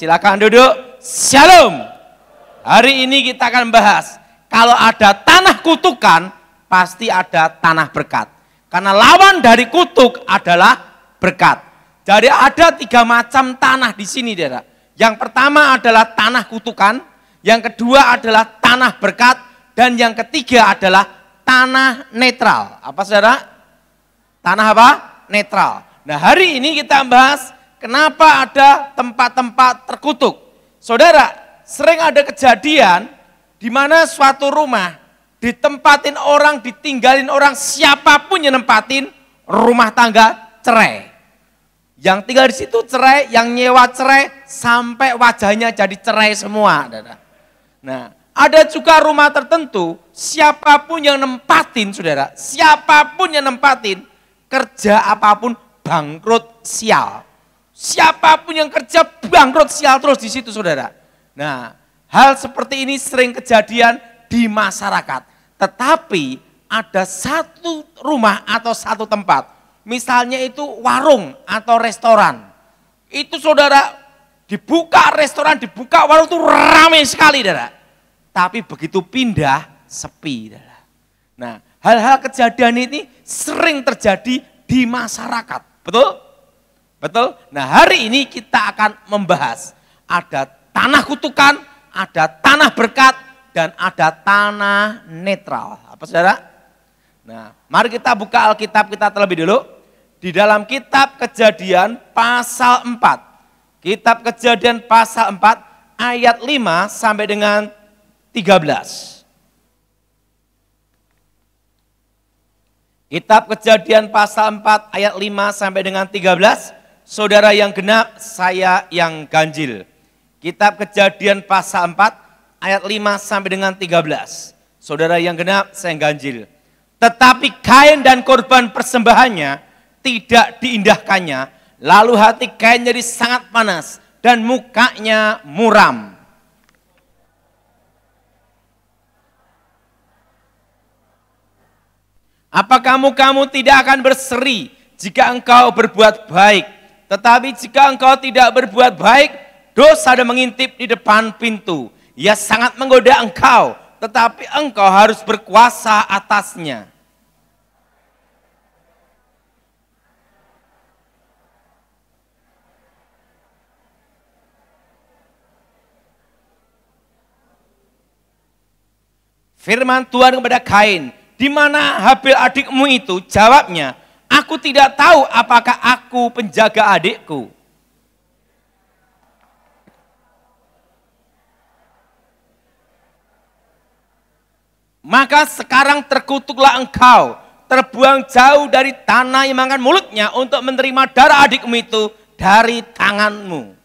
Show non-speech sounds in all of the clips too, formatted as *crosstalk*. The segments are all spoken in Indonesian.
Silakan duduk. Shalom. Hari ini kita akan bahas kalau ada tanah kutukan pasti ada tanah berkat. Karena lawan dari kutuk adalah berkat. Jadi ada tiga macam tanah di sini, Dera. Yang pertama adalah tanah kutukan, yang kedua adalah tanah berkat, dan yang ketiga adalah tanah netral. Apa saudara? Tanah apa? Netral. Nah hari ini kita bahas Kenapa ada tempat-tempat terkutuk? Saudara, sering ada kejadian di mana suatu rumah ditempatin orang, ditinggalin orang, siapapun yang nempatin, rumah tangga cerai. Yang tinggal di situ cerai, yang nyewa cerai, sampai wajahnya jadi cerai semua. Nah, ada juga rumah tertentu, siapapun yang nempatin saudara, siapapun yang nempatin, kerja apapun bangkrut sial. Siapapun yang kerja bangkrut sial terus di situ saudara. Nah, hal seperti ini sering kejadian di masyarakat. Tetapi ada satu rumah atau satu tempat. Misalnya itu warung atau restoran. Itu saudara dibuka restoran, dibuka warung itu rame sekali saudara. Tapi begitu pindah, sepi saudara. Nah, hal-hal kejadian ini sering terjadi di masyarakat. Betul? Betul? Nah hari ini kita akan membahas ada tanah kutukan, ada tanah berkat, dan ada tanah netral. Apa saudara? Nah mari kita buka Alkitab kita terlebih dulu. Di dalam kitab kejadian pasal 4. Kitab kejadian pasal 4 ayat 5 sampai dengan 13. Kitab Kejadian pasal 4 ayat 5 sampai dengan 13 saudara yang genap, saya yang ganjil. Kitab Kejadian pasal 4 ayat 5 sampai dengan 13. Saudara yang genap, saya yang ganjil. Tetapi kain dan korban persembahannya tidak diindahkannya, lalu hati kain jadi sangat panas dan mukanya muram. Apa kamu kamu tidak akan berseri jika engkau berbuat baik tetapi jika engkau tidak berbuat baik, dosa dan mengintip di depan pintu. Ia sangat menggoda engkau, tetapi engkau harus berkuasa atasnya. Firman Tuhan kepada Kain, di mana Habil adikmu itu? Jawabnya, Aku tidak tahu apakah aku penjaga adikku. Maka sekarang terkutuklah engkau, terbuang jauh dari tanah yang makan mulutnya untuk menerima darah adikmu itu dari tanganmu.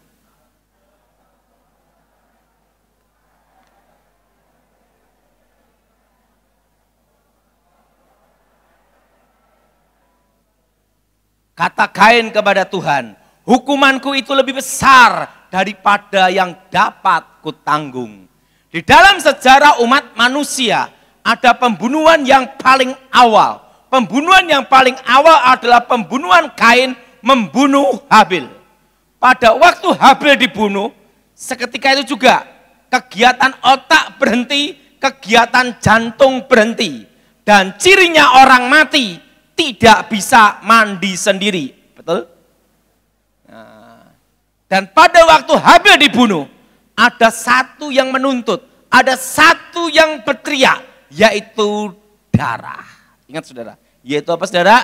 Kata Kain kepada Tuhan, hukumanku itu lebih besar daripada yang dapat kutanggung. Di dalam sejarah umat manusia ada pembunuhan yang paling awal. Pembunuhan yang paling awal adalah pembunuhan Kain membunuh Habil. Pada waktu Habil dibunuh, seketika itu juga kegiatan otak berhenti, kegiatan jantung berhenti. Dan cirinya orang mati tidak bisa mandi sendiri. Betul? Nah, dan pada waktu Habil dibunuh, ada satu yang menuntut, ada satu yang berteriak, yaitu darah. Ingat saudara, yaitu apa saudara?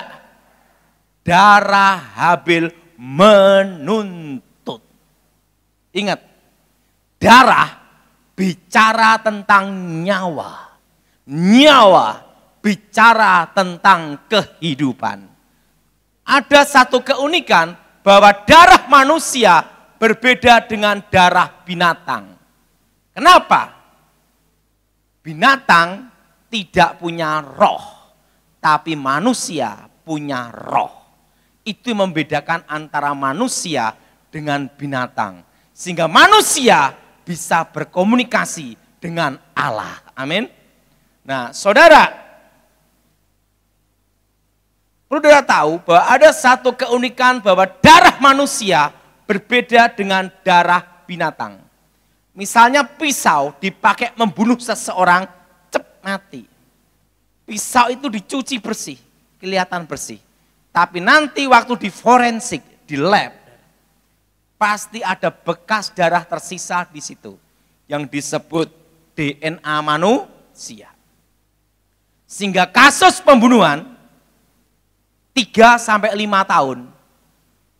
Darah Habil menuntut. Ingat, darah bicara tentang nyawa. Nyawa bicara tentang kehidupan. Ada satu keunikan bahwa darah manusia berbeda dengan darah binatang. Kenapa? Binatang tidak punya roh, tapi manusia punya roh. Itu membedakan antara manusia dengan binatang. Sehingga manusia bisa berkomunikasi dengan Allah. Amin. Nah, saudara, Perlu kita tahu bahwa ada satu keunikan bahwa darah manusia berbeda dengan darah binatang. Misalnya pisau dipakai membunuh seseorang, cep mati. Pisau itu dicuci bersih, kelihatan bersih. Tapi nanti waktu di forensik, di lab, pasti ada bekas darah tersisa di situ. Yang disebut DNA manusia. Sehingga kasus pembunuhan 3 sampai 5 tahun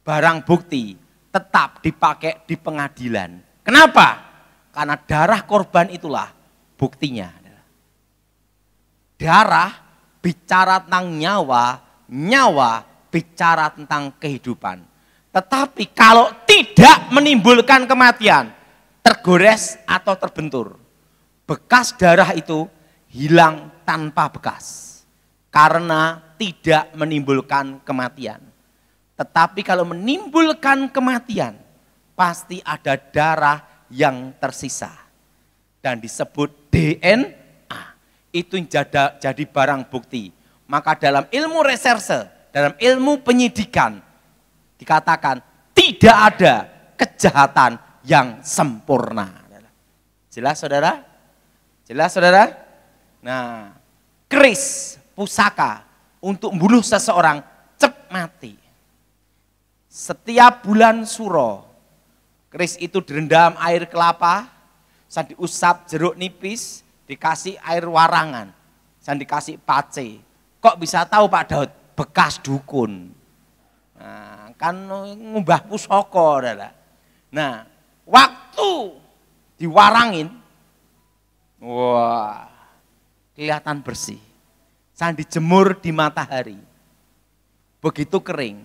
barang bukti tetap dipakai di pengadilan. Kenapa? Karena darah korban itulah buktinya. Darah bicara tentang nyawa, nyawa bicara tentang kehidupan. Tetapi kalau tidak menimbulkan kematian, tergores atau terbentur, bekas darah itu hilang tanpa bekas. Karena tidak menimbulkan kematian. Tetapi kalau menimbulkan kematian, pasti ada darah yang tersisa. Dan disebut DNA. Itu jada, jadi barang bukti. Maka dalam ilmu reserse, dalam ilmu penyidikan, dikatakan tidak ada kejahatan yang sempurna. Jelas saudara? Jelas saudara? Nah, Kris pusaka untuk membunuh seseorang, cep mati. Setiap bulan suro, keris itu direndam air kelapa, saya diusap jeruk nipis, dikasih air warangan, saya dikasih pace. Kok bisa tahu Pak Daud? Bekas dukun. Nah, kan ngubah pusoko. Adalah. Nah, waktu diwarangin, wah, kelihatan bersih Sandi dijemur di matahari. Begitu kering.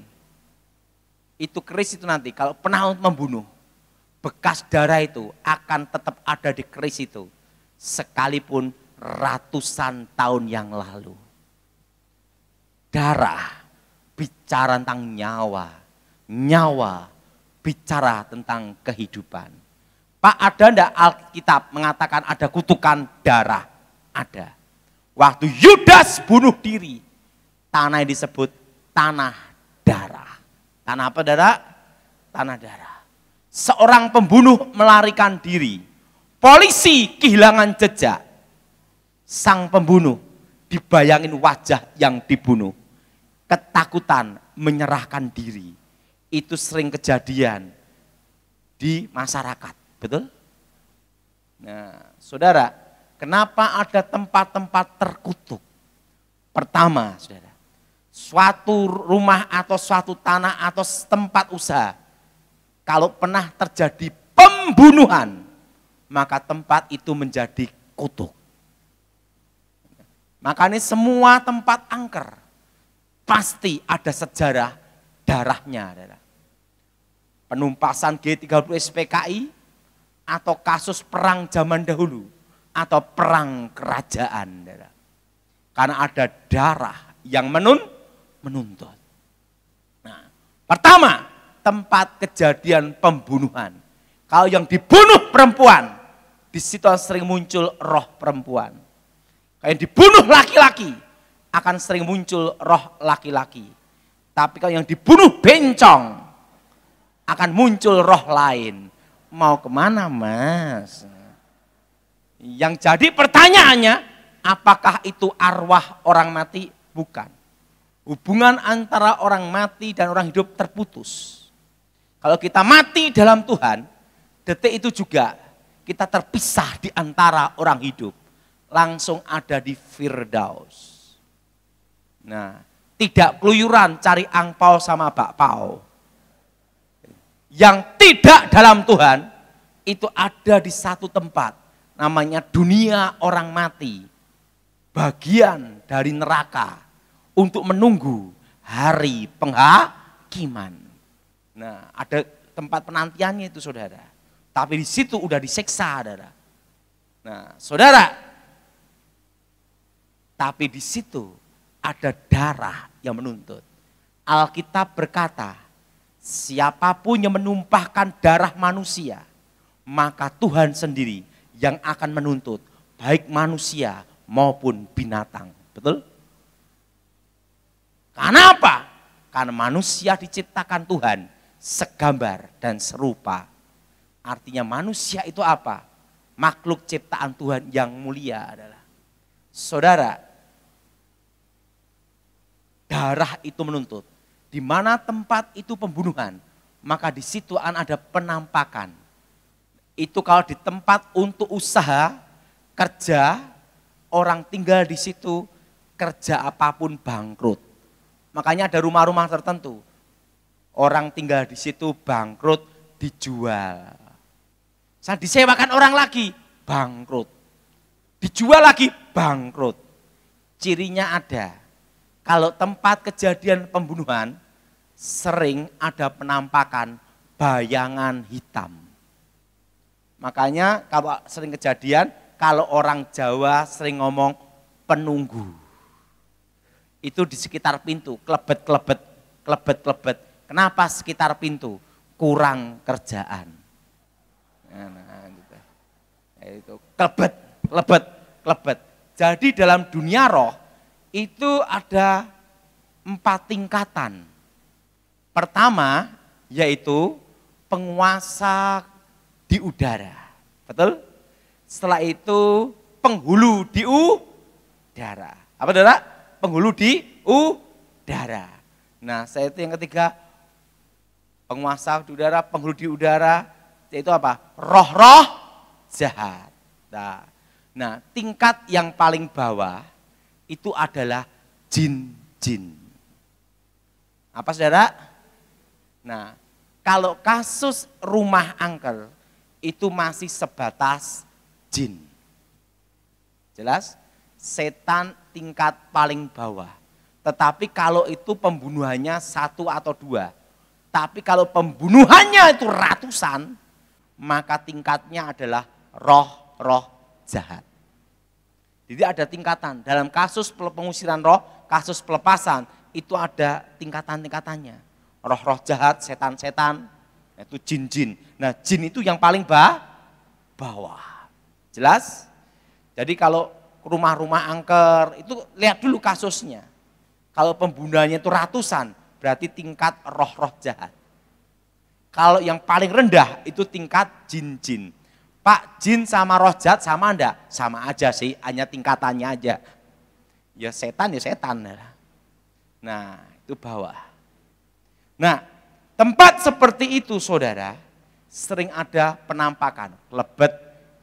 Itu keris itu nanti kalau pernah membunuh, bekas darah itu akan tetap ada di keris itu. Sekalipun ratusan tahun yang lalu. Darah bicara tentang nyawa. Nyawa bicara tentang kehidupan. Pak ada ndak Alkitab mengatakan ada kutukan darah? Ada. Waktu Yudas bunuh diri, tanah yang disebut tanah darah. Tanah apa darah? Tanah darah. Seorang pembunuh melarikan diri. Polisi kehilangan jejak. Sang pembunuh dibayangin wajah yang dibunuh. Ketakutan menyerahkan diri. Itu sering kejadian di masyarakat. Betul? Nah, saudara, Kenapa ada tempat-tempat terkutuk? Pertama, saudara, suatu rumah atau suatu tanah atau tempat usaha, kalau pernah terjadi pembunuhan, maka tempat itu menjadi kutuk. Makanya semua tempat angker pasti ada sejarah darahnya. Saudara. Penumpasan G30 SPKI atau kasus perang zaman dahulu atau perang kerajaan. Karena ada darah yang menun, menuntut. Nah, pertama, tempat kejadian pembunuhan. Kalau yang dibunuh perempuan, di situ sering muncul roh perempuan. Kalau yang dibunuh laki-laki, akan sering muncul roh laki-laki. Tapi kalau yang dibunuh bencong, akan muncul roh lain. Mau kemana mas? Yang jadi pertanyaannya, apakah itu arwah orang mati? Bukan. Hubungan antara orang mati dan orang hidup terputus. Kalau kita mati dalam Tuhan, detik itu juga kita terpisah di antara orang hidup. Langsung ada di Firdaus. Nah, tidak keluyuran cari angpau sama bakpao. Yang tidak dalam Tuhan, itu ada di satu tempat namanya dunia orang mati, bagian dari neraka untuk menunggu hari penghakiman. Nah, ada tempat penantiannya itu saudara. Tapi di situ udah diseksa saudara. Nah, saudara, tapi di situ ada darah yang menuntut. Alkitab berkata, siapapun yang menumpahkan darah manusia, maka Tuhan sendiri yang akan menuntut, baik manusia maupun binatang. Betul? Karena apa? Karena manusia diciptakan Tuhan segambar dan serupa. Artinya manusia itu apa? Makhluk ciptaan Tuhan yang mulia adalah. Saudara, darah itu menuntut. Di mana tempat itu pembunuhan, maka di situ ada penampakan itu kalau di tempat untuk usaha, kerja, orang tinggal di situ, kerja apapun bangkrut. Makanya ada rumah-rumah tertentu. Orang tinggal di situ bangkrut, dijual. Saya disewakan orang lagi, bangkrut. Dijual lagi, bangkrut. Cirinya ada. Kalau tempat kejadian pembunuhan, sering ada penampakan bayangan hitam Makanya kalau sering kejadian, kalau orang Jawa sering ngomong penunggu. Itu di sekitar pintu, klebet-klebet, klebet-klebet. Kenapa sekitar pintu? Kurang kerjaan. Nah, nah, gitu. Ya, itu klebet, klebet, klebet. Jadi dalam dunia roh itu ada empat tingkatan. Pertama yaitu penguasa di udara. Betul? Setelah itu penghulu di udara. Apa saudara? Penghulu di udara. Nah saya itu yang ketiga, penguasa di udara, penghulu di udara, yaitu apa? Roh-roh jahat. Nah, nah tingkat yang paling bawah itu adalah jin-jin. Apa saudara? Nah, kalau kasus rumah angker, itu masih sebatas jin. Jelas? Setan tingkat paling bawah. Tetapi kalau itu pembunuhannya satu atau dua. Tapi kalau pembunuhannya itu ratusan, maka tingkatnya adalah roh-roh jahat. Jadi ada tingkatan. Dalam kasus pengusiran roh, kasus pelepasan, itu ada tingkatan-tingkatannya. Roh-roh jahat, setan-setan, itu jin-jin. Nah jin itu yang paling bah, bawah. Jelas? Jadi kalau rumah-rumah angker itu lihat dulu kasusnya. Kalau pembunuhannya itu ratusan, berarti tingkat roh-roh jahat. Kalau yang paling rendah itu tingkat jin-jin. Pak, jin sama roh jahat sama enggak? Sama aja sih, hanya tingkatannya aja. Ya setan ya setan. Nah, itu bawah. Nah, Tempat seperti itu saudara, sering ada penampakan, kelebet,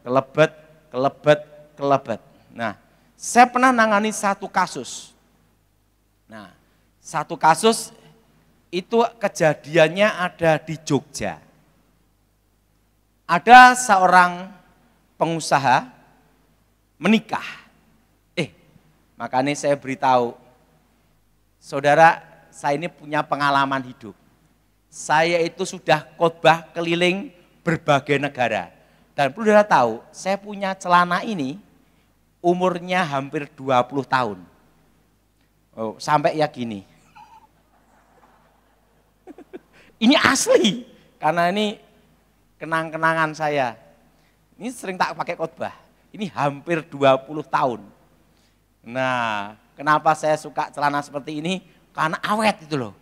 kelebet, kelebet, kelebet. Nah, saya pernah nangani satu kasus. Nah, satu kasus itu kejadiannya ada di Jogja. Ada seorang pengusaha menikah. Eh, makanya saya beritahu, saudara, saya ini punya pengalaman hidup saya itu sudah khotbah keliling berbagai negara. Dan perlu saudara tahu, saya punya celana ini umurnya hampir 20 tahun. Oh, sampai ya gini. *laughs* ini asli, karena ini kenang-kenangan saya. Ini sering tak pakai khotbah. Ini hampir 20 tahun. Nah, kenapa saya suka celana seperti ini? Karena awet itu loh.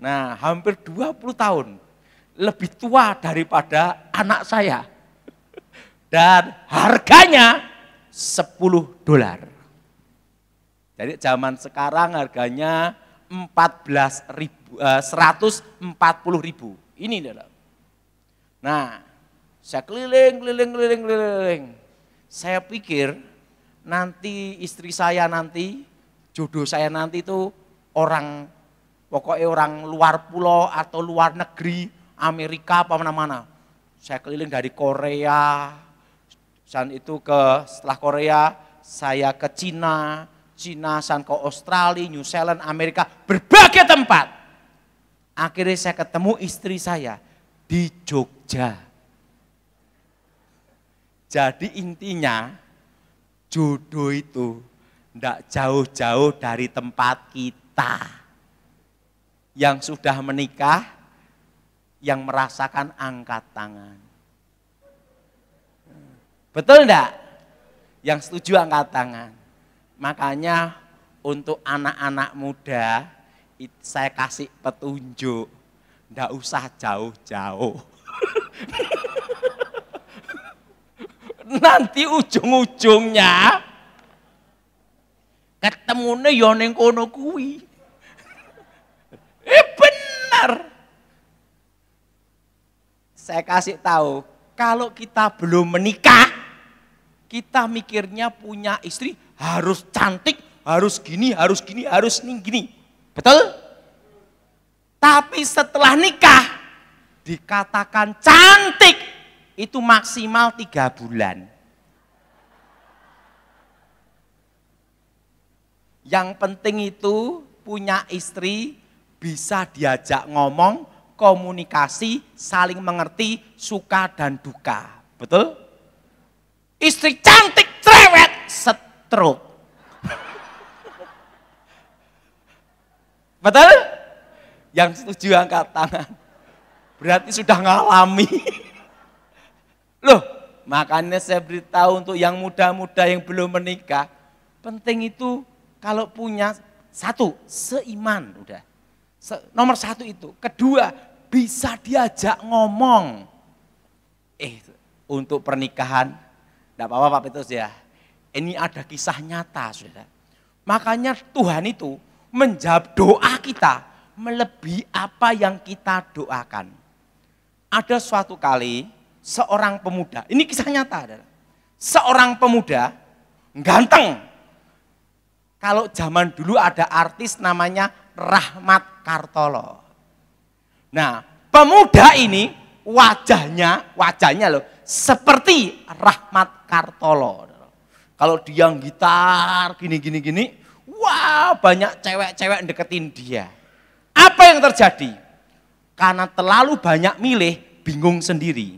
Nah, hampir 20 tahun lebih tua daripada anak saya. Dan harganya 10 dolar. Jadi zaman sekarang harganya 14 ribu, eh, 140 ribu. Ini adalah. Nah, saya keliling, keliling, keliling, keliling. Saya pikir nanti istri saya nanti, jodoh saya nanti itu orang pokoknya orang luar pulau atau luar negeri, Amerika apa mana-mana. Saya keliling dari Korea, dan itu ke setelah Korea, saya ke Cina, Cina, san ke Australia, New Zealand, Amerika, berbagai tempat. Akhirnya saya ketemu istri saya di Jogja. Jadi intinya jodoh itu tidak jauh-jauh dari tempat kita yang sudah menikah, yang merasakan angkat tangan. Betul enggak? Yang setuju angkat tangan. Makanya untuk anak-anak muda, saya kasih petunjuk. Enggak usah jauh-jauh. *laughs* Nanti ujung-ujungnya ketemune ya ning kono kuwi benar. Saya kasih tahu, kalau kita belum menikah, kita mikirnya punya istri harus cantik, harus gini, harus gini, harus ini, gini. Betul? Tapi setelah nikah, dikatakan cantik, itu maksimal tiga bulan. Yang penting itu punya istri bisa diajak ngomong, komunikasi, saling mengerti, suka dan duka. Betul? Istri cantik, cerewet, stroke. Betul? Yang setuju angkat tangan. Berarti sudah ngalami. Loh, makanya saya beritahu untuk yang muda-muda yang belum menikah, penting itu kalau punya satu, seiman udah. Nomor satu itu. Kedua, bisa diajak ngomong. Eh, untuk pernikahan, tidak apa-apa Pak Petrus ya. Ini ada kisah nyata, sudah, Makanya Tuhan itu menjawab doa kita melebihi apa yang kita doakan. Ada suatu kali seorang pemuda, ini kisah nyata, adalah Seorang pemuda ganteng. Kalau zaman dulu ada artis namanya Rahmat Kartolo. Nah, pemuda ini wajahnya, wajahnya loh, seperti Rahmat Kartolo. Kalau dia gitar gini gini gini, wah wow, banyak cewek-cewek deketin dia. Apa yang terjadi? Karena terlalu banyak milih, bingung sendiri.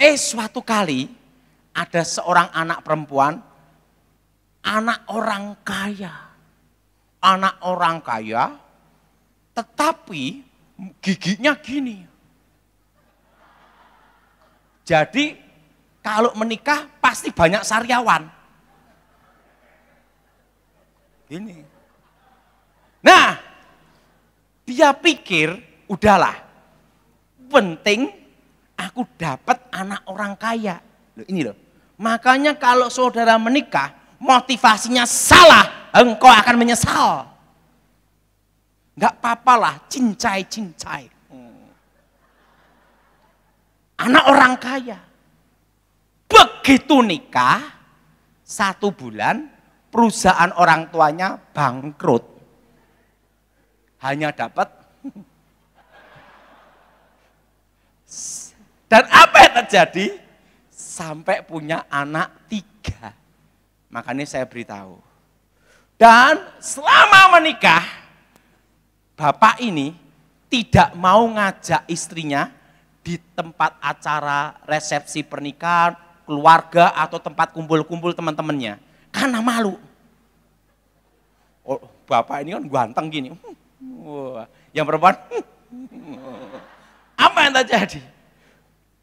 Eh suatu kali ada seorang anak perempuan, anak orang kaya anak orang kaya, tetapi giginya gini. Jadi kalau menikah pasti banyak sariawan. Gini. Nah, dia pikir udahlah penting aku dapat anak orang kaya. Loh, ini loh. Makanya kalau saudara menikah motivasinya salah, engkau akan menyesal. Gak lah, cincai-cincai. Anak orang kaya. Begitu nikah, satu bulan perusahaan orang tuanya bangkrut. Hanya dapat *laughs* dan apa yang terjadi? Sampai punya anak tiga. Makanya saya beritahu, dan selama menikah, bapak ini tidak mau ngajak istrinya di tempat acara resepsi pernikahan, keluarga, atau tempat kumpul-kumpul teman-temannya. Karena malu. Oh, bapak ini kan ganteng gini. Hmm. Yang perempuan, hmm. apa yang terjadi?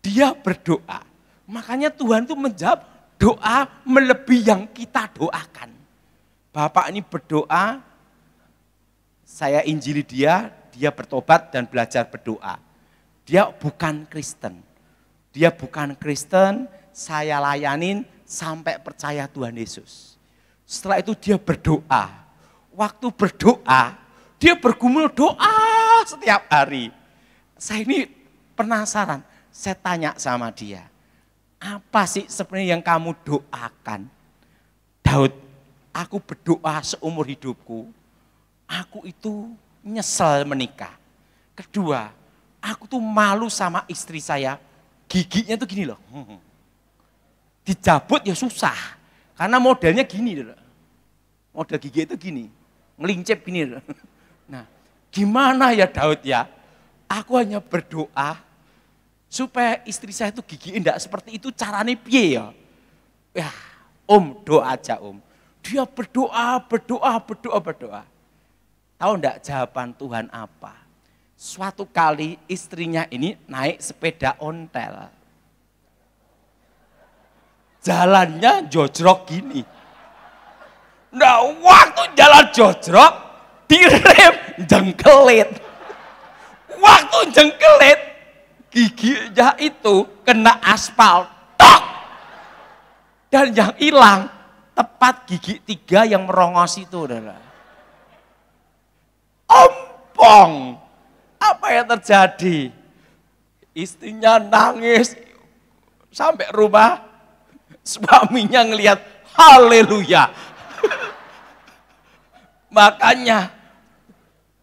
Dia berdoa. Makanya Tuhan itu menjawab doa melebihi yang kita doakan. Bapak ini berdoa, saya injili dia, dia bertobat dan belajar berdoa. Dia bukan Kristen. Dia bukan Kristen, saya layanin sampai percaya Tuhan Yesus. Setelah itu dia berdoa. Waktu berdoa, dia bergumul doa setiap hari. Saya ini penasaran, saya tanya sama dia, apa sih sebenarnya yang kamu doakan? Daud aku berdoa seumur hidupku, aku itu nyesel menikah. Kedua, aku tuh malu sama istri saya, giginya tuh gini loh. *laughs* Dijabut ya susah, karena modelnya gini loh. Model gigi itu gini, ngelincep gini loh. *laughs* Nah, gimana ya Daud ya? Aku hanya berdoa supaya istri saya itu gigi enggak seperti itu caranya pie ya. Ya, om doa aja om dia berdoa, berdoa, berdoa, berdoa. Tahu enggak jawaban Tuhan apa? Suatu kali istrinya ini naik sepeda ontel. Jalannya jojrok gini. Nah, waktu jalan jojrok, direm jengkelit. Waktu jengkelit, giginya itu kena aspal. Tok! Dan yang hilang tepat gigi tiga yang merongos itu adalah ompong apa yang terjadi istrinya nangis sampai rumah suaminya ngelihat haleluya makanya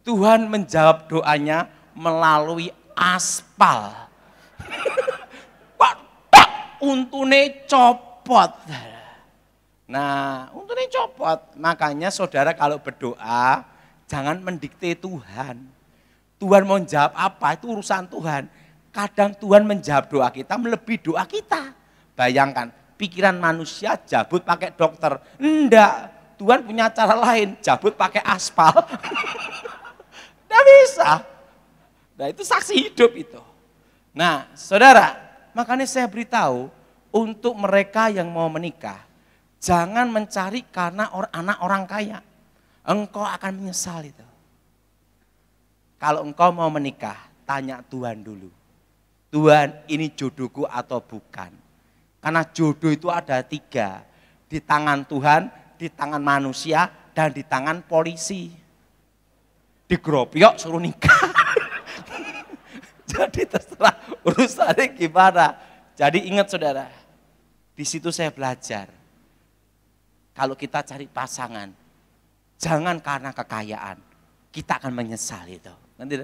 Tuhan menjawab doanya melalui aspal untune copot Nah, untuk untungnya copot. Makanya saudara kalau berdoa, jangan mendikte Tuhan. Tuhan mau jawab apa, itu urusan Tuhan. Kadang Tuhan menjawab doa kita melebihi doa kita. Bayangkan, pikiran manusia jabut pakai dokter. Enggak, Tuhan punya cara lain, jabut pakai aspal. Enggak *laughs* bisa. Nah itu saksi hidup itu. Nah saudara, makanya saya beritahu untuk mereka yang mau menikah, Jangan mencari karena or, anak orang kaya. Engkau akan menyesal itu. Kalau engkau mau menikah, tanya Tuhan dulu. Tuhan ini jodohku atau bukan. Karena jodoh itu ada tiga. Di tangan Tuhan, di tangan manusia, dan di tangan polisi. gropiok suruh nikah. *laughs* Jadi terserah urusannya gimana. Jadi ingat saudara, di situ saya belajar kalau kita cari pasangan, jangan karena kekayaan. Kita akan menyesal itu. Nanti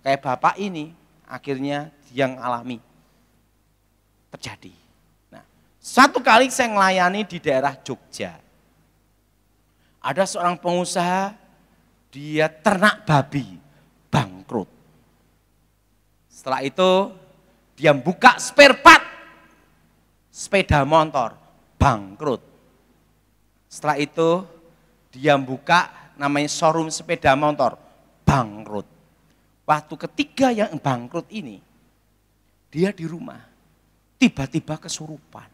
kayak bapak ini akhirnya yang alami terjadi. Nah, satu kali saya melayani di daerah Jogja. Ada seorang pengusaha, dia ternak babi, bangkrut. Setelah itu dia buka spare part sepeda motor, bangkrut. Setelah itu dia buka namanya showroom sepeda motor, bangkrut. Waktu ketiga yang bangkrut ini, dia di rumah, tiba-tiba kesurupan.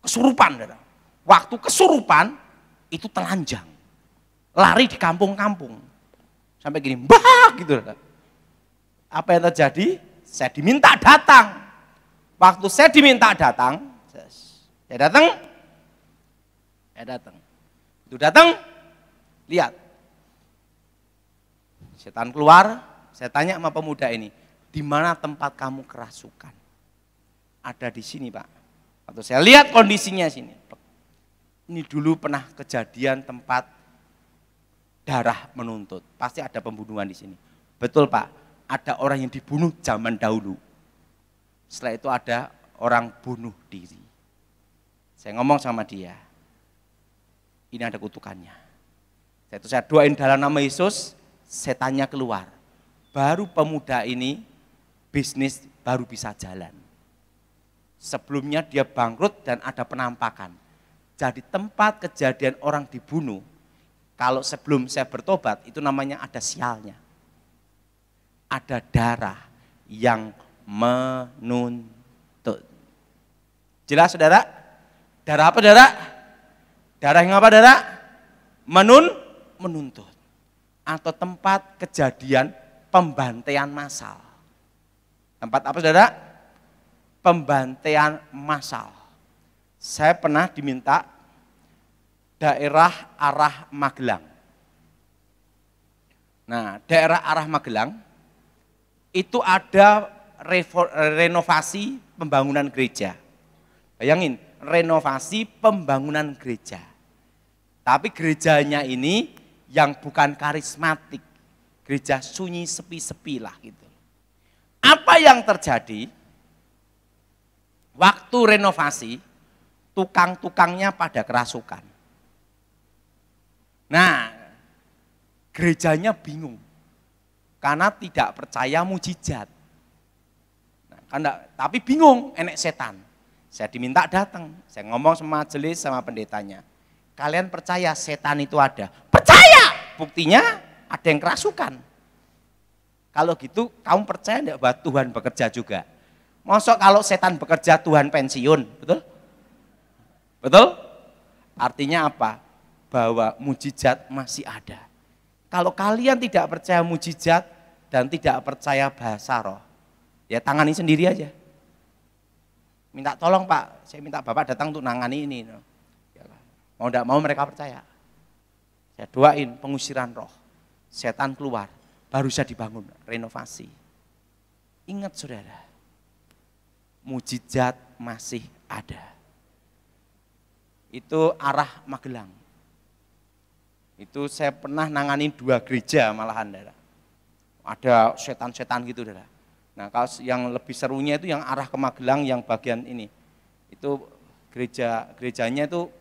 Kesurupan, darah Waktu kesurupan, itu telanjang. Lari di kampung-kampung. Sampai gini, bah gitu. Apa yang terjadi? Saya diminta datang. Waktu saya diminta datang, saya datang, Eh datang. Itu datang, lihat. Setan keluar, saya tanya sama pemuda ini, di mana tempat kamu kerasukan? Ada di sini pak. Atau saya lihat kondisinya sini. Ini dulu pernah kejadian tempat darah menuntut. Pasti ada pembunuhan di sini. Betul pak, ada orang yang dibunuh zaman dahulu. Setelah itu ada orang bunuh diri. Saya ngomong sama dia, ini ada kutukannya. Itu saya doain dalam nama Yesus, setannya keluar. Baru pemuda ini bisnis baru bisa jalan. Sebelumnya dia bangkrut dan ada penampakan. Jadi tempat kejadian orang dibunuh, kalau sebelum saya bertobat itu namanya ada sialnya. Ada darah yang menuntut. Jelas saudara? Darah apa saudara? Darah yang apa darah? Menun, menuntut. Atau tempat kejadian pembantaian massal. Tempat apa saudara? Pembantaian massal. Saya pernah diminta daerah arah Magelang. Nah, daerah arah Magelang itu ada renovasi pembangunan gereja. Bayangin, renovasi pembangunan gereja. Tapi gerejanya ini yang bukan karismatik. Gereja sunyi sepi-sepi lah gitu. Apa yang terjadi? Waktu renovasi, tukang-tukangnya pada kerasukan. Nah, gerejanya bingung. Karena tidak percaya mujizat. Nah, kan tapi bingung, enek setan. Saya diminta datang, saya ngomong sama majelis sama pendetanya. Kalian percaya setan itu ada? Percaya! Buktinya ada yang kerasukan. Kalau gitu kamu percaya tidak bahwa Tuhan bekerja juga? Mosok kalau setan bekerja Tuhan pensiun, betul? Betul? Artinya apa? Bahwa mujizat masih ada. Kalau kalian tidak percaya mujizat dan tidak percaya bahasa roh, ya tangani sendiri aja. Minta tolong Pak, saya minta Bapak datang untuk nangani ini. Mau tidak mau mereka percaya. Saya doain pengusiran roh. Setan keluar. Baru saya dibangun. Renovasi. Ingat saudara. Mujizat masih ada. Itu arah Magelang. Itu saya pernah nangani dua gereja malahan. Ada setan-setan gitu. Nah, kalau yang lebih serunya itu yang arah ke Magelang yang bagian ini. Itu gereja gerejanya itu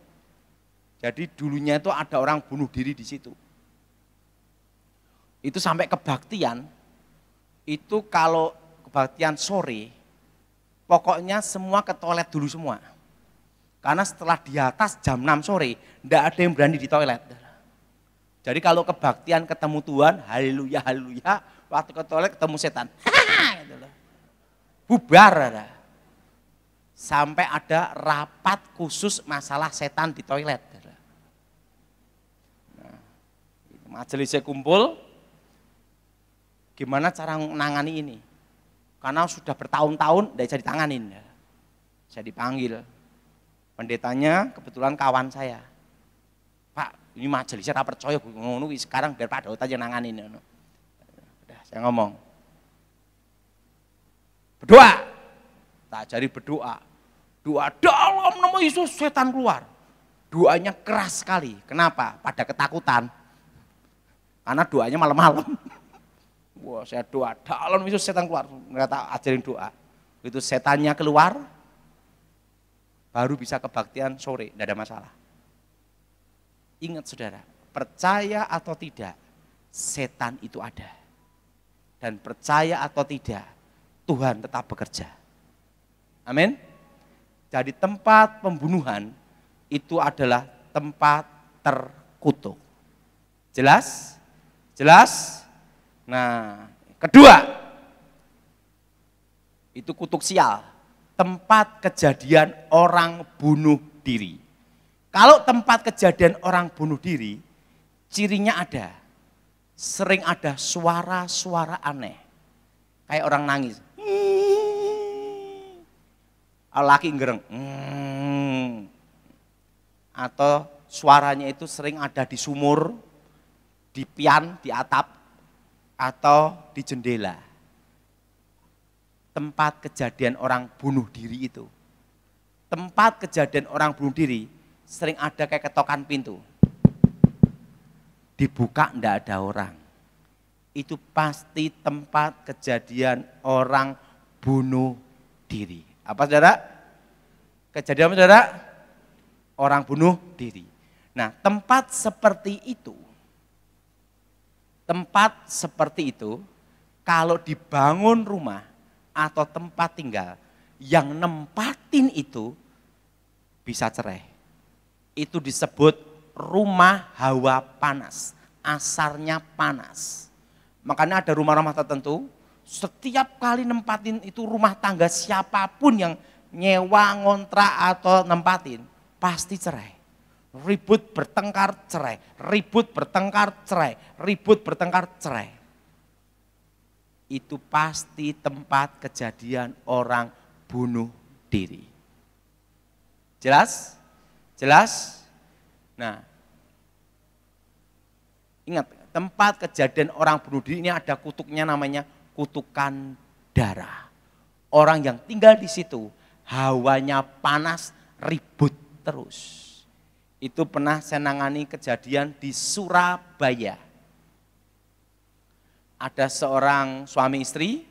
jadi dulunya itu ada orang bunuh diri di situ. Itu sampai kebaktian, itu kalau kebaktian sore, pokoknya semua ke toilet dulu semua. Karena setelah di atas jam 6 sore, tidak ada yang berani di toilet. Jadi kalau kebaktian ketemu Tuhan, haleluya, haleluya, waktu ke toilet ketemu setan. *laughs* Gitu Bubar. Sampai ada rapat khusus masalah setan di toilet. majelisnya kumpul, gimana cara menangani ini? Karena sudah bertahun-tahun tidak bisa ditanganin. Saya dipanggil. Pendetanya kebetulan kawan saya. Pak, ini majelisnya tak percaya. Sekarang biar Pak Daud aja nanganin. Udah, saya ngomong. Berdoa. Tak jari berdoa. Doa dalam nama Yesus setan keluar. Doanya keras sekali. Kenapa? Pada ketakutan Anak doanya malam-malam. *laughs* Wah, saya doa, dalam itu setan keluar. Mereka ajarin doa. Itu setannya keluar, baru bisa kebaktian sore, tidak ada masalah. Ingat saudara, percaya atau tidak, setan itu ada. Dan percaya atau tidak, Tuhan tetap bekerja. Amin. Jadi tempat pembunuhan itu adalah tempat terkutuk. Jelas? Jelas? Nah, kedua itu kutuk sial, tempat kejadian orang bunuh diri. Kalau tempat kejadian orang bunuh diri, cirinya ada. Sering ada suara-suara aneh. Kayak orang nangis. Laki ngereng. Hmm. Atau suaranya itu sering ada di sumur, di pian, di atap, atau di jendela. Tempat kejadian orang bunuh diri itu. Tempat kejadian orang bunuh diri sering ada kayak ketokan pintu. Dibuka enggak ada orang. Itu pasti tempat kejadian orang bunuh diri. Apa saudara? Kejadian saudara? Orang bunuh diri. Nah tempat seperti itu Tempat seperti itu, kalau dibangun rumah atau tempat tinggal, yang nempatin itu bisa cerai. Itu disebut rumah hawa panas, asarnya panas. Makanya ada rumah-rumah tertentu, setiap kali nempatin itu rumah tangga siapapun yang nyewa, ngontrak atau nempatin, pasti cerai. Ribut bertengkar cerai, ribut bertengkar cerai, ribut bertengkar cerai. Itu pasti tempat kejadian orang bunuh diri. Jelas? Jelas? Nah, ingat tempat kejadian orang bunuh diri ini ada kutuknya namanya kutukan darah. Orang yang tinggal di situ hawanya panas, ribut terus itu pernah saya nangani kejadian di Surabaya. Ada seorang suami istri,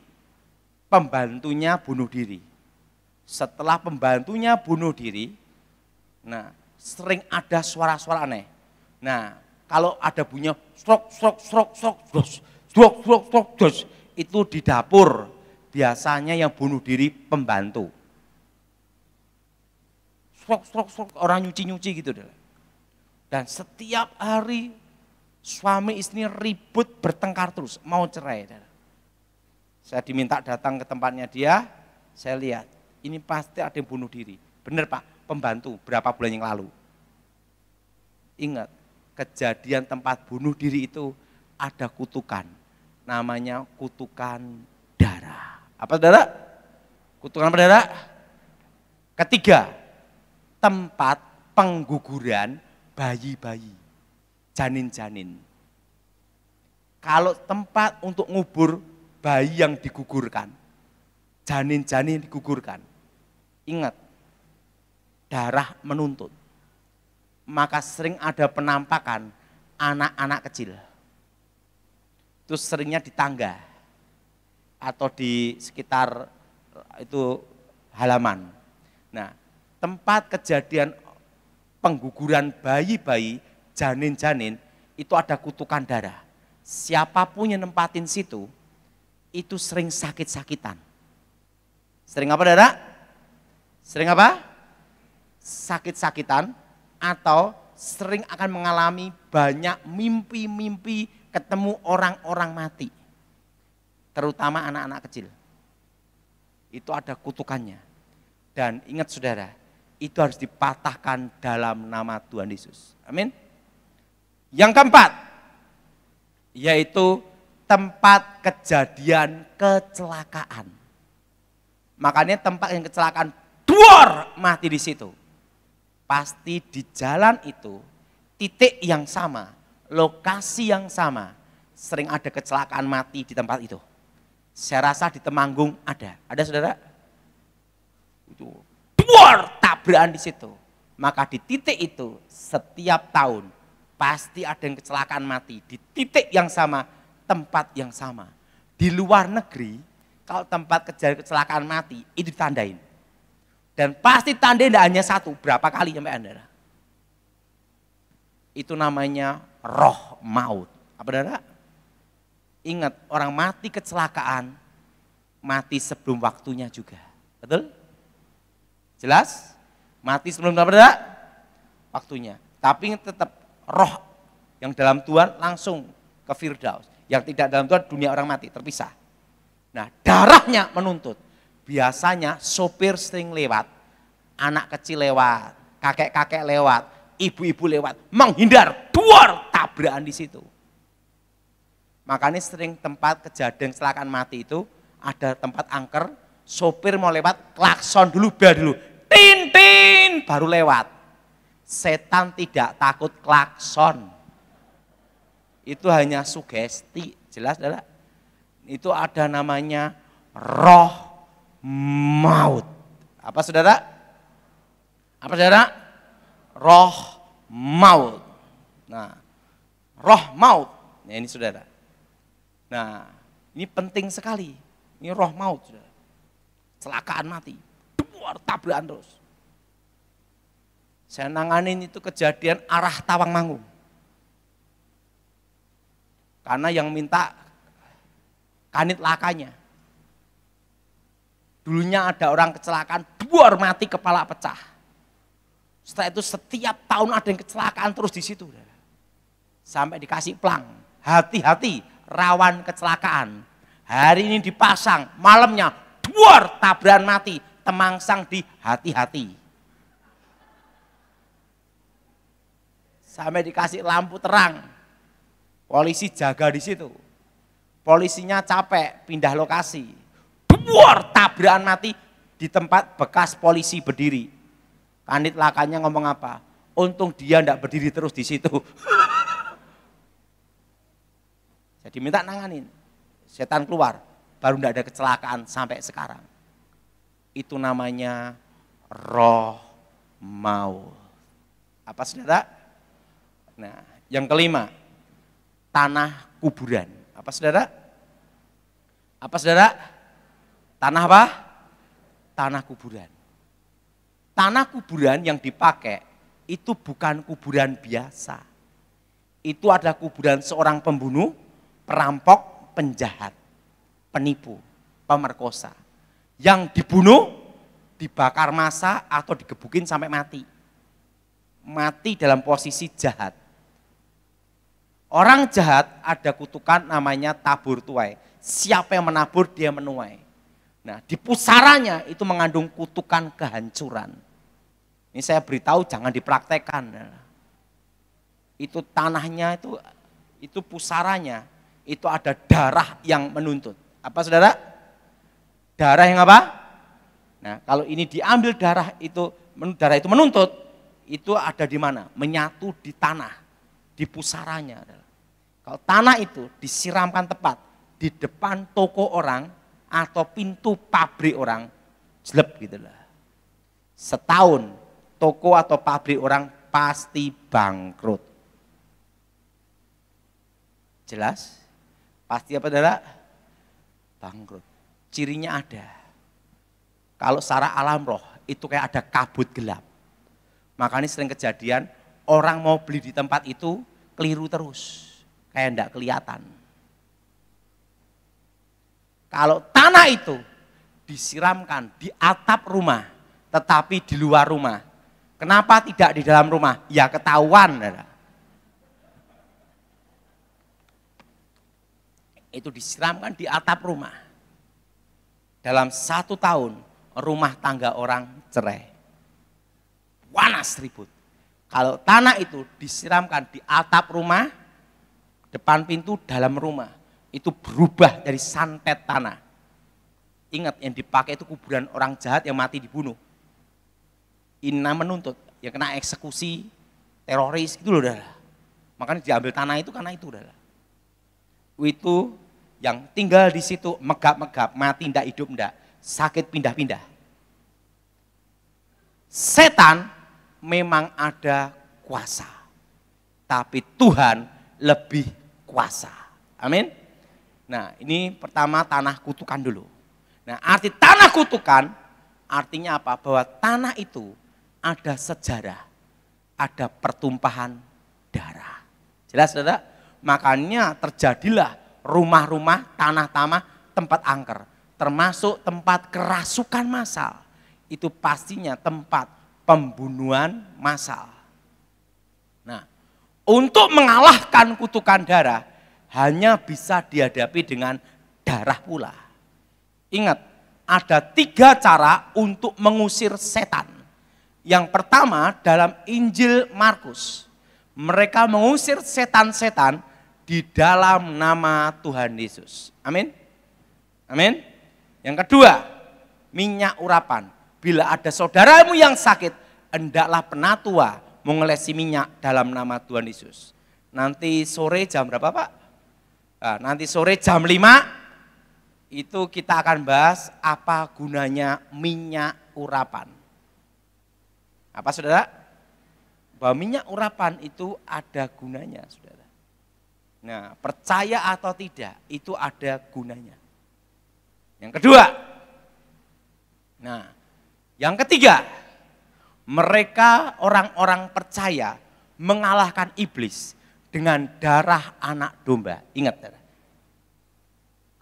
pembantunya bunuh diri. Setelah pembantunya bunuh diri, nah sering ada suara-suara aneh. Nah, kalau ada bunyi strok strok strok strok dos, strok strok strok dos, itu di dapur biasanya yang bunuh diri pembantu. Strok strok strok orang nyuci-nyuci gitu deh dan setiap hari suami istri ribut bertengkar terus, mau cerai. Saya diminta datang ke tempatnya dia, saya lihat ini pasti ada yang bunuh diri. Benar Pak, pembantu berapa bulan yang lalu. Ingat, kejadian tempat bunuh diri itu ada kutukan. Namanya kutukan darah. Apa saudara? Kutukan apa Ketiga, tempat pengguguran bayi-bayi, janin-janin. Kalau tempat untuk ngubur bayi yang digugurkan, janin-janin digugurkan. Ingat, darah menuntut. Maka sering ada penampakan anak-anak kecil. Itu seringnya di tangga atau di sekitar itu halaman. Nah, tempat kejadian pengguguran bayi-bayi, janin-janin, itu ada kutukan darah. Siapapun yang nempatin situ, itu sering sakit-sakitan. Sering apa darah? Sering apa? Sakit-sakitan atau sering akan mengalami banyak mimpi-mimpi ketemu orang-orang mati. Terutama anak-anak kecil. Itu ada kutukannya. Dan ingat saudara, itu harus dipatahkan dalam nama Tuhan Yesus. Amin. Yang keempat, yaitu tempat kejadian kecelakaan. Makanya tempat yang kecelakaan duor mati di situ. Pasti di jalan itu titik yang sama, lokasi yang sama, sering ada kecelakaan mati di tempat itu. Saya rasa di Temanggung ada. Ada saudara? Itu tak tabrakan di situ. Maka di titik itu setiap tahun pasti ada yang kecelakaan mati. Di titik yang sama, tempat yang sama. Di luar negeri, kalau tempat kejadian kecelakaan mati, itu ditandain. Dan pasti tanda tidak hanya satu, berapa kali sampai anda? Itu namanya roh maut. Apa anda? Ingat, orang mati kecelakaan, mati sebelum waktunya juga. Betul? Jelas? Mati sebelum pada waktunya. Tapi tetap roh yang dalam Tuhan langsung ke Firdaus. Yang tidak dalam Tuhan dunia orang mati, terpisah. Nah darahnya menuntut. Biasanya sopir sering lewat, anak kecil lewat, kakek-kakek lewat, ibu-ibu lewat, menghindar, duar, tabrakan di situ. Makanya sering tempat kejadian kecelakaan mati itu ada tempat angker, sopir mau lewat, klakson dulu, bel dulu, tin baru lewat. Setan tidak takut klakson. Itu hanya sugesti, jelas adalah itu ada namanya roh maut. Apa saudara? Apa saudara? Roh maut. Nah, roh maut. Nah, ini saudara. Nah, ini penting sekali. Ini roh maut. Saudara. Celakaan mati. keluar tabrakan terus. Saya nanganin itu kejadian arah Tawang Tawangmangu. Karena yang minta kanit lakanya. Dulunya ada orang kecelakaan, buar mati kepala pecah. Setelah itu setiap tahun ada yang kecelakaan terus di situ. Sampai dikasih pelang. Hati-hati, rawan kecelakaan. Hari ini dipasang, malamnya buar tabrakan mati. Temangsang di hati-hati. Sampai dikasih lampu terang. Polisi jaga di situ. Polisinya capek, pindah lokasi. Buar, tabrakan mati di tempat bekas polisi berdiri. Kanit lakanya ngomong apa? Untung dia tidak berdiri terus di situ. *laughs* Jadi minta nanganin. Setan keluar, baru ndak ada kecelakaan sampai sekarang. Itu namanya roh mau. Apa saudara? Nah, yang kelima, tanah kuburan. Apa saudara? Apa saudara? Tanah apa? Tanah kuburan. Tanah kuburan yang dipakai itu bukan kuburan biasa. Itu adalah kuburan seorang pembunuh, perampok, penjahat, penipu, pemerkosa. Yang dibunuh, dibakar masa atau digebukin sampai mati. Mati dalam posisi jahat Orang jahat ada kutukan namanya tabur tuai. Siapa yang menabur dia menuai. Nah di pusaranya itu mengandung kutukan kehancuran. Ini saya beritahu jangan dipraktekkan. Itu tanahnya itu itu pusaranya itu ada darah yang menuntut. Apa saudara? Darah yang apa? Nah kalau ini diambil darah itu darah itu menuntut itu ada di mana? Menyatu di tanah di pusaranya. Kalau tanah itu disiramkan tepat di depan toko orang atau pintu pabrik orang, jelek gitulah. Setahun toko atau pabrik orang pasti bangkrut. Jelas? Pasti apa saudara? Bangkrut. Cirinya ada. Kalau secara alam roh itu kayak ada kabut gelap. Makanya sering kejadian orang mau beli di tempat itu keliru terus. Kayak enggak kelihatan. Kalau tanah itu disiramkan di atap rumah, tetapi di luar rumah. Kenapa tidak di dalam rumah? Ya ketahuan. Itu disiramkan di atap rumah. Dalam satu tahun rumah tangga orang cerai. Panas ribut. Kalau tanah itu disiramkan di atap rumah, depan pintu, dalam rumah, itu berubah dari santet tanah. Ingat yang dipakai itu kuburan orang jahat yang mati dibunuh. Inna menuntut, yang kena eksekusi, teroris itu loh dah. Makanya diambil tanah itu karena itu dah. Itu yang tinggal di situ megap-megap, mati ndak hidup ndak, sakit pindah-pindah. Setan memang ada kuasa. Tapi Tuhan lebih kuasa. Amin. Nah ini pertama tanah kutukan dulu. Nah arti tanah kutukan artinya apa? Bahwa tanah itu ada sejarah, ada pertumpahan darah. Jelas saudara? Makanya terjadilah rumah-rumah, tanah-tanah, tempat angker. Termasuk tempat kerasukan masal Itu pastinya tempat pembunuhan massal. Nah, untuk mengalahkan kutukan darah hanya bisa dihadapi dengan darah pula. Ingat, ada tiga cara untuk mengusir setan. Yang pertama dalam Injil Markus, mereka mengusir setan-setan di dalam nama Tuhan Yesus. Amin. Amin. Yang kedua, minyak urapan. Bila ada saudaramu yang sakit, hendaklah penatua mengelesi minyak dalam nama Tuhan Yesus. Nanti sore jam berapa Pak? Nah, nanti sore jam 5 itu kita akan bahas apa gunanya minyak urapan. Apa saudara? Bahwa minyak urapan itu ada gunanya saudara. Nah percaya atau tidak itu ada gunanya. Yang kedua, nah yang ketiga, mereka orang-orang percaya mengalahkan iblis dengan darah anak domba. Ingat,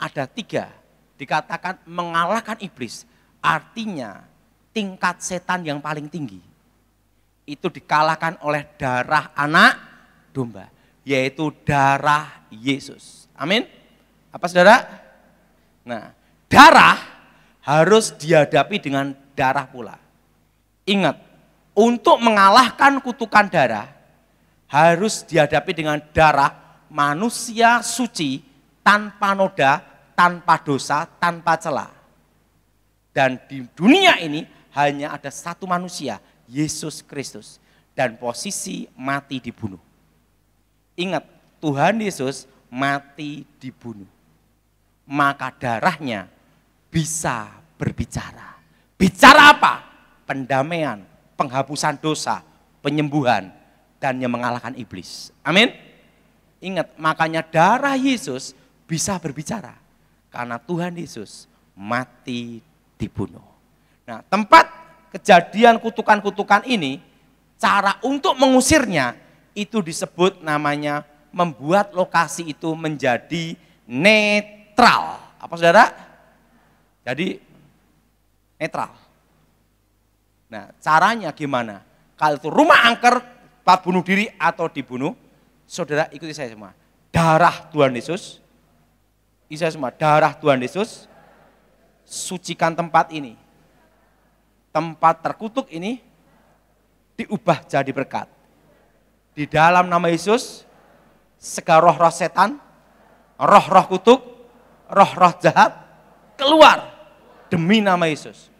ada tiga dikatakan mengalahkan iblis. Artinya tingkat setan yang paling tinggi itu dikalahkan oleh darah anak domba, yaitu darah Yesus. Amin. Apa saudara? Nah, darah harus dihadapi dengan darah pula. Ingat, untuk mengalahkan kutukan darah harus dihadapi dengan darah manusia suci tanpa noda, tanpa dosa, tanpa celah. Dan di dunia ini hanya ada satu manusia, Yesus Kristus. Dan posisi mati dibunuh. Ingat, Tuhan Yesus mati dibunuh. Maka darahnya bisa berbicara. Bicara apa? Pendamaian, penghapusan dosa, penyembuhan, dan yang mengalahkan iblis. Amin. Ingat, makanya darah Yesus bisa berbicara. Karena Tuhan Yesus mati dibunuh. Nah, tempat kejadian kutukan-kutukan ini, cara untuk mengusirnya itu disebut namanya membuat lokasi itu menjadi netral. Apa saudara? Jadi netral. Nah, caranya gimana? Kalau itu rumah angker, pak bunuh diri atau dibunuh, saudara ikuti saya semua. Darah Tuhan Yesus, Isa semua, darah Tuhan Yesus, sucikan tempat ini. Tempat terkutuk ini diubah jadi berkat. Di dalam nama Yesus, segala roh-roh setan, roh-roh kutuk, roh-roh jahat keluar demi nama Yesus.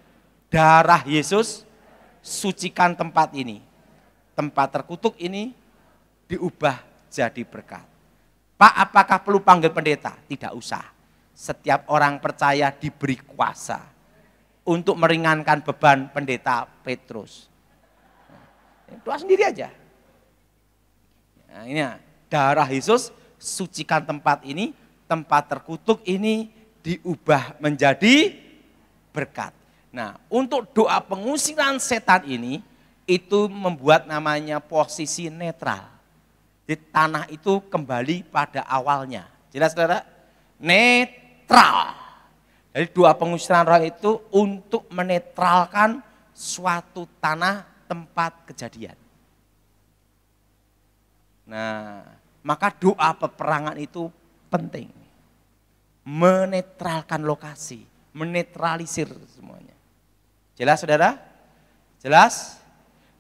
Darah Yesus sucikan tempat ini. Tempat terkutuk ini diubah jadi berkat. Pak, apakah perlu panggil pendeta? Tidak usah. Setiap orang percaya diberi kuasa untuk meringankan beban pendeta Petrus. Doa sendiri aja. Nah, ini ya. darah Yesus sucikan tempat ini, tempat terkutuk ini diubah menjadi berkat. Nah, untuk doa pengusiran setan ini itu membuat namanya posisi netral. di tanah itu kembali pada awalnya. Jelas saudara? Netral. Jadi doa pengusiran roh itu untuk menetralkan suatu tanah tempat kejadian. Nah, maka doa peperangan itu penting. Menetralkan lokasi menetralisir semuanya. Jelas saudara? Jelas?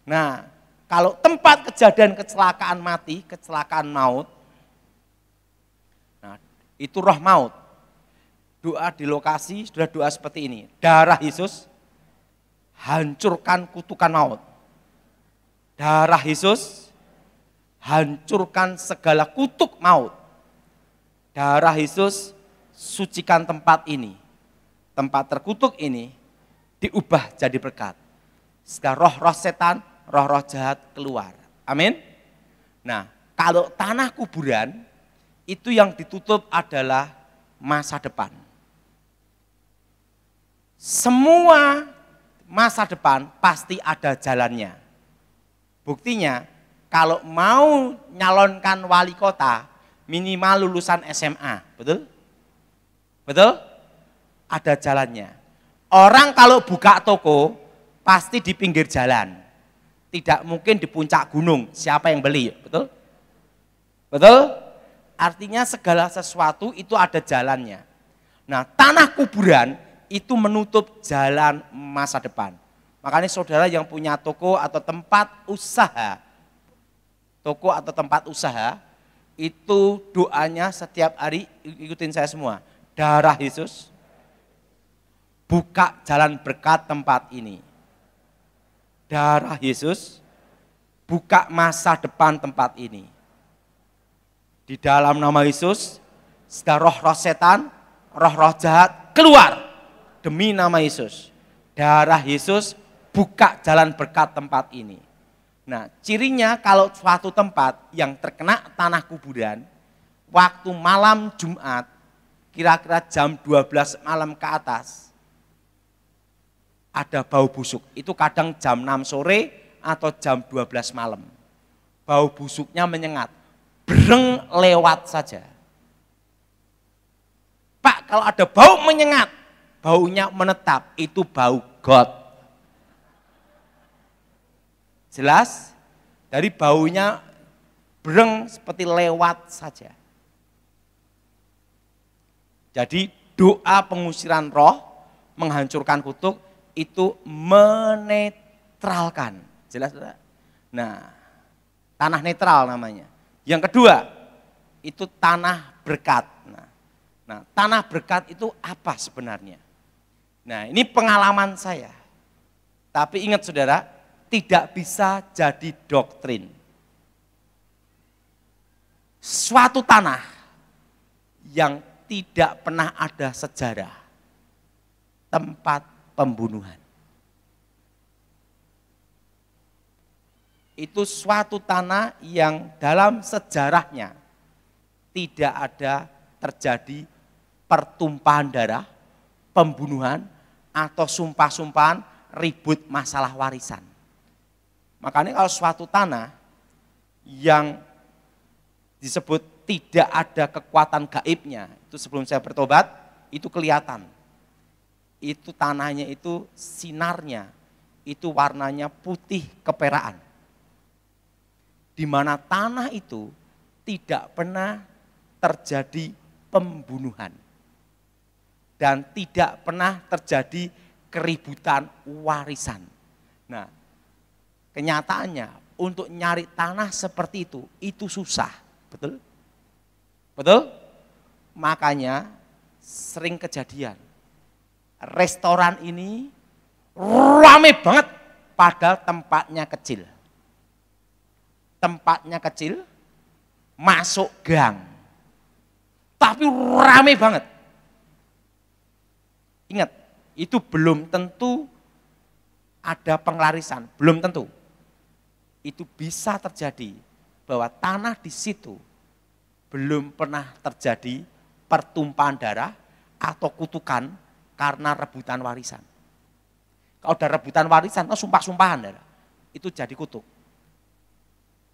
Nah, kalau tempat kejadian kecelakaan mati, kecelakaan maut, nah, itu roh maut. Doa di lokasi sudah doa seperti ini. Darah Yesus, hancurkan kutukan maut. Darah Yesus, hancurkan segala kutuk maut. Darah Yesus, sucikan tempat ini tempat terkutuk ini diubah jadi berkat. Sehingga roh-roh setan, roh-roh jahat keluar. Amin. Nah, kalau tanah kuburan itu yang ditutup adalah masa depan. Semua masa depan pasti ada jalannya. Buktinya, kalau mau nyalonkan wali kota, minimal lulusan SMA, betul? Betul? ada jalannya. Orang kalau buka toko pasti di pinggir jalan. Tidak mungkin di puncak gunung. Siapa yang beli? Betul? Betul? Artinya segala sesuatu itu ada jalannya. Nah, tanah kuburan itu menutup jalan masa depan. Makanya saudara yang punya toko atau tempat usaha, toko atau tempat usaha, itu doanya setiap hari ikutin saya semua. Darah Yesus, buka jalan berkat tempat ini. Darah Yesus buka masa depan tempat ini. Di dalam nama Yesus, sudah roh-roh setan, roh-roh jahat keluar demi nama Yesus. Darah Yesus buka jalan berkat tempat ini. Nah, cirinya kalau suatu tempat yang terkena tanah kuburan, waktu malam Jumat, kira-kira jam 12 malam ke atas, ada bau busuk. Itu kadang jam 6 sore atau jam 12 malam. Bau busuknya menyengat. Breng lewat saja. Pak, kalau ada bau menyengat, baunya menetap, itu bau god Jelas? Dari baunya breng seperti lewat saja. Jadi doa pengusiran roh menghancurkan kutuk itu menetralkan. Jelas, Saudara? Nah, tanah netral namanya. Yang kedua, itu tanah berkat. Nah, nah, tanah berkat itu apa sebenarnya? Nah, ini pengalaman saya. Tapi ingat Saudara, tidak bisa jadi doktrin. Suatu tanah yang tidak pernah ada sejarah tempat pembunuhan. Itu suatu tanah yang dalam sejarahnya tidak ada terjadi pertumpahan darah, pembunuhan, atau sumpah-sumpahan ribut masalah warisan. Makanya kalau suatu tanah yang disebut tidak ada kekuatan gaibnya, itu sebelum saya bertobat, itu kelihatan itu tanahnya itu sinarnya itu warnanya putih keperaan. Di mana tanah itu tidak pernah terjadi pembunuhan dan tidak pernah terjadi keributan warisan. Nah, kenyataannya untuk nyari tanah seperti itu itu susah, betul? Betul? Makanya sering kejadian restoran ini rame banget padahal tempatnya kecil. Tempatnya kecil, masuk gang. Tapi rame banget. Ingat, itu belum tentu ada penglarisan, belum tentu. Itu bisa terjadi bahwa tanah di situ belum pernah terjadi pertumpahan darah atau kutukan karena rebutan warisan. Kalau ada rebutan warisan, itu oh, sumpah-sumpahan. Itu jadi kutuk.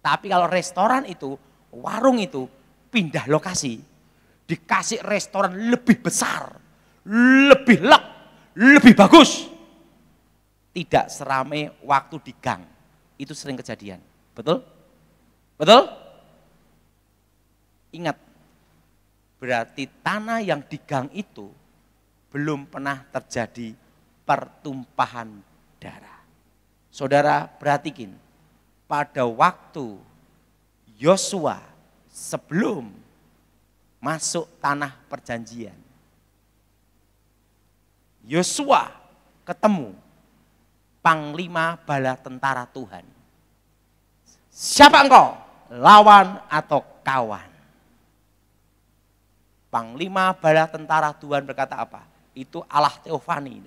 Tapi kalau restoran itu, warung itu, pindah lokasi. Dikasih restoran lebih besar, lebih lek, lebih bagus. Tidak serame waktu di gang. Itu sering kejadian. Betul? Betul? Ingat, berarti tanah yang di gang itu belum pernah terjadi pertumpahan darah. Saudara perhatikan, pada waktu Yosua sebelum masuk tanah perjanjian, Yosua ketemu panglima bala tentara Tuhan. Siapa engkau? Lawan atau kawan? Panglima bala tentara Tuhan berkata apa? itu Allah Teofani.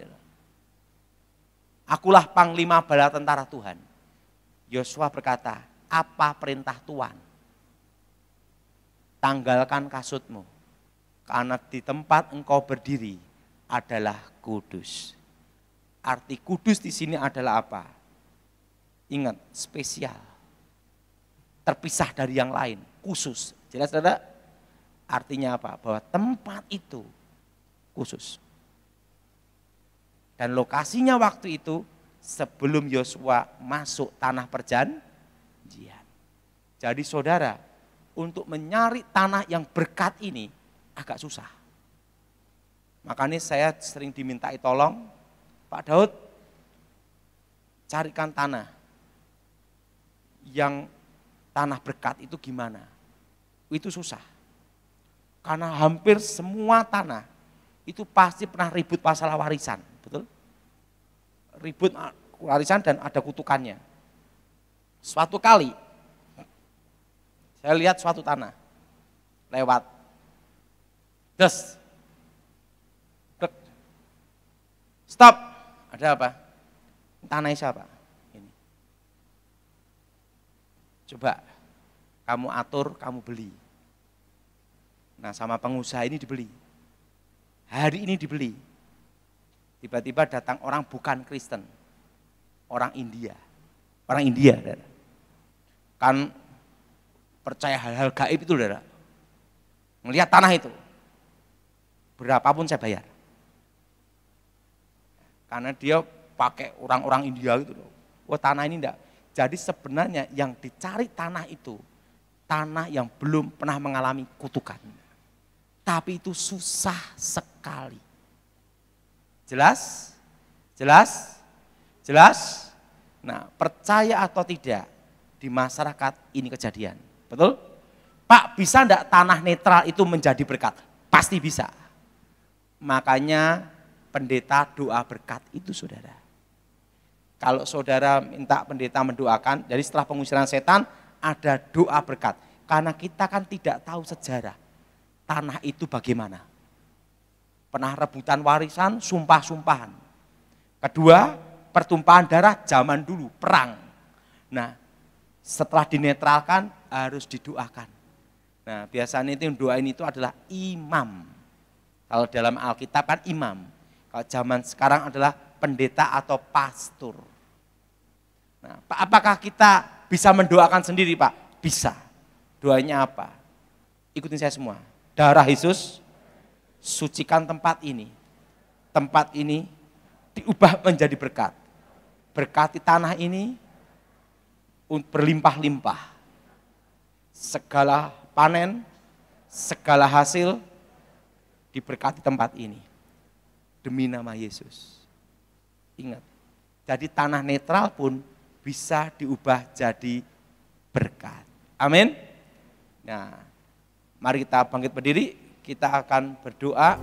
Akulah panglima bala tentara Tuhan. Yosua berkata, apa perintah Tuhan? Tanggalkan kasutmu, karena di tempat engkau berdiri adalah kudus. Arti kudus di sini adalah apa? Ingat, spesial. Terpisah dari yang lain, khusus. Jelas, saudara? Artinya apa? Bahwa tempat itu khusus. Dan lokasinya waktu itu sebelum Yosua masuk tanah perjanjian. Jadi saudara, untuk mencari tanah yang berkat ini agak susah. Makanya saya sering diminta tolong, Pak Daud, carikan tanah yang tanah berkat itu gimana? Itu susah. Karena hampir semua tanah itu pasti pernah ribut masalah warisan betul? Ribut warisan dan ada kutukannya. Suatu kali saya lihat suatu tanah lewat. Des. Dek. Stop. Ada apa? Tanah siapa? Ini. Coba kamu atur, kamu beli. Nah, sama pengusaha ini dibeli. Hari ini dibeli, Tiba-tiba datang orang bukan Kristen, orang India. Orang India, dara. kan percaya hal-hal gaib itu, dara. Melihat tanah itu, berapapun saya bayar. Karena dia pakai orang-orang India itu, loh. Wah tanah ini enggak. Jadi sebenarnya yang dicari tanah itu, tanah yang belum pernah mengalami kutukan. Tapi itu susah sekali. Jelas? Jelas? Jelas? Nah, percaya atau tidak di masyarakat ini kejadian. Betul? Pak, bisa enggak tanah netral itu menjadi berkat? Pasti bisa. Makanya pendeta doa berkat itu saudara. Kalau saudara minta pendeta mendoakan, jadi setelah pengusiran setan ada doa berkat. Karena kita kan tidak tahu sejarah tanah itu bagaimana pernah rebutan warisan, sumpah-sumpahan. Kedua, pertumpahan darah zaman dulu, perang. Nah, setelah dinetralkan harus didoakan. Nah, biasanya itu yang doain itu adalah imam. Kalau dalam Alkitab kan imam. Kalau zaman sekarang adalah pendeta atau pastor. Nah, apakah kita bisa mendoakan sendiri, Pak? Bisa. Doanya apa? Ikutin saya semua. Darah Yesus sucikan tempat ini. Tempat ini diubah menjadi berkat. Berkati tanah ini berlimpah-limpah. Segala panen, segala hasil diberkati tempat ini. Demi nama Yesus. Ingat, jadi tanah netral pun bisa diubah jadi berkat. Amin. Nah, mari kita bangkit berdiri kita akan berdoa.